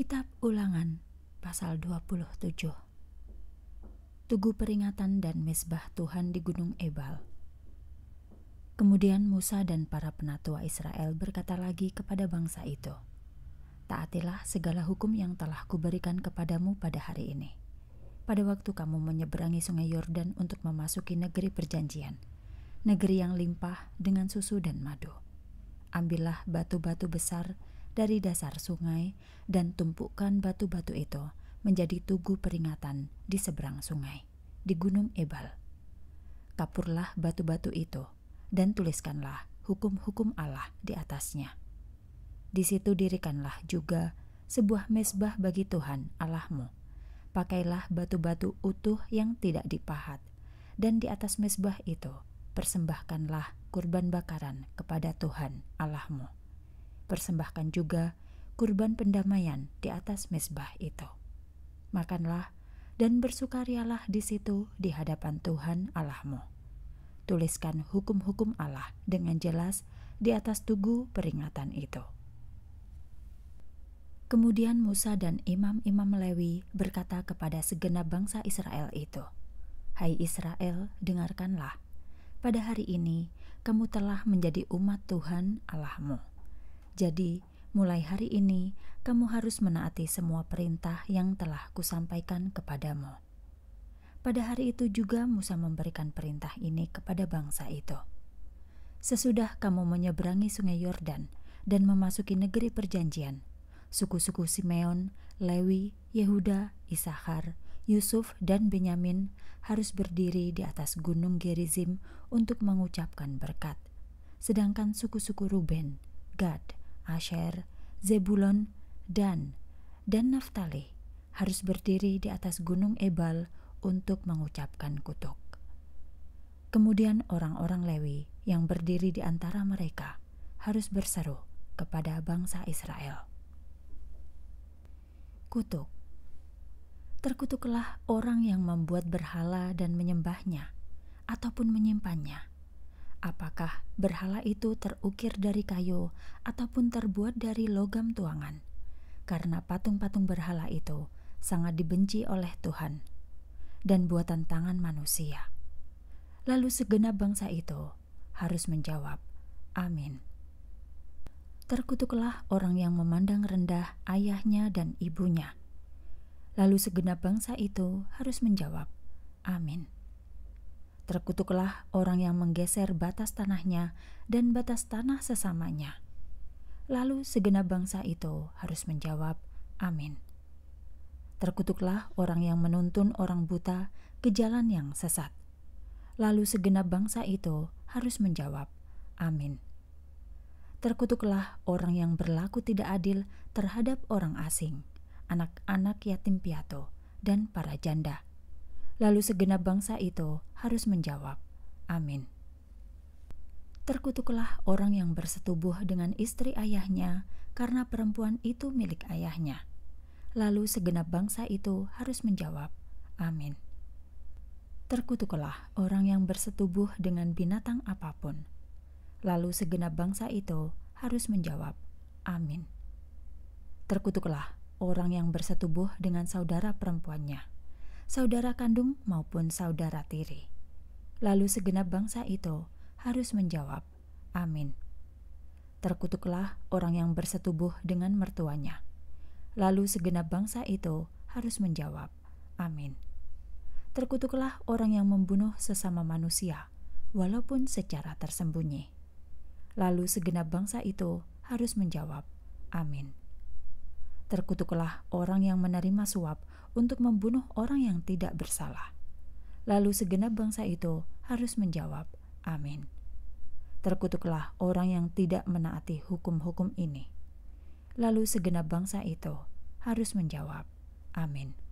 Kitab Ulangan pasal 27 Tugu peringatan dan mesbah Tuhan di Gunung Ebal Kemudian Musa dan para penatua Israel berkata lagi kepada bangsa itu Taatilah segala hukum yang telah kuberikan kepadamu pada hari ini pada waktu kamu menyeberangi sungai Yordan untuk memasuki negeri perjanjian negeri yang limpah dengan susu dan madu ambillah batu-batu besar dari dasar sungai dan tumpukan batu-batu itu menjadi tugu peringatan di seberang sungai, di Gunung Ebal. Kapurlah batu-batu itu dan tuliskanlah hukum-hukum Allah di atasnya. Di situ dirikanlah juga sebuah mesbah bagi Tuhan Allahmu. Pakailah batu-batu utuh yang tidak dipahat, dan di atas mesbah itu persembahkanlah kurban bakaran kepada Tuhan Allahmu. Persembahkan juga kurban pendamaian di atas mesbah itu. Makanlah dan bersukarialah di situ di hadapan Tuhan Allahmu. Tuliskan hukum-hukum Allah dengan jelas di atas tugu peringatan itu. Kemudian Musa dan imam-imam Lewi berkata kepada segenap bangsa Israel itu, "Hai Israel, dengarkanlah. Pada hari ini kamu telah menjadi umat Tuhan Allahmu." Jadi, mulai hari ini kamu harus menaati semua perintah yang telah kusampaikan kepadamu. Pada hari itu juga Musa memberikan perintah ini kepada bangsa itu. Sesudah kamu menyeberangi sungai Yordan dan memasuki negeri perjanjian, suku-suku Simeon, Lewi, Yehuda, Isahar, Yusuf, dan Benyamin harus berdiri di atas gunung Gerizim untuk mengucapkan berkat. Sedangkan suku-suku Ruben, Gad, Asher, Zebulon, Dan, dan Naftali harus berdiri di atas gunung Ebal untuk mengucapkan kutuk. Kemudian orang-orang Lewi yang berdiri di antara mereka harus berseru kepada bangsa Israel. Kutuk Terkutuklah orang yang membuat berhala dan menyembahnya, ataupun menyimpannya, apakah berhala itu terukir dari kayu ataupun terbuat dari logam tuangan, karena patung-patung berhala itu sangat dibenci oleh Tuhan dan buatan tangan manusia. Lalu segenap bangsa itu harus menjawab, "Amin." Terkutuklah orang yang memandang rendah ayahnya dan ibunya. Lalu segenap bangsa itu harus menjawab, "Amin." Terkutuklah orang yang menggeser batas tanahnya dan batas tanah sesamanya. Lalu segenap bangsa itu harus menjawab, "Amin." Terkutuklah orang yang menuntun orang buta ke jalan yang sesat. Lalu segenap bangsa itu harus menjawab, "Amin." Terkutuklah orang yang berlaku tidak adil terhadap orang asing, anak-anak yatim piatu, dan para janda lalu segenap bangsa itu harus menjawab, "Amin." Terkutuklah orang yang bersetubuh dengan istri ayahnya karena perempuan itu milik ayahnya. Lalu segenap bangsa itu harus menjawab, "Amin." Terkutuklah orang yang bersetubuh dengan binatang apapun. Lalu segenap bangsa itu harus menjawab, "Amin." Terkutuklah orang yang bersetubuh dengan saudara perempuannya saudara kandung maupun saudara tiri. Lalu segenap bangsa itu harus menjawab, "Amin." Terkutuklah orang yang bersetubuh dengan mertuanya. Lalu segenap bangsa itu harus menjawab, "Amin." Terkutuklah orang yang membunuh sesama manusia, walaupun secara tersembunyi. Lalu segenap bangsa itu harus menjawab, "Amin." Terkutuklah orang yang menerima suap untuk membunuh orang yang tidak bersalah. Lalu segenap bangsa itu harus menjawab, "Amin." Terkutuklah orang yang tidak menaati hukum-hukum ini. Lalu segenap bangsa itu harus menjawab, "Amin."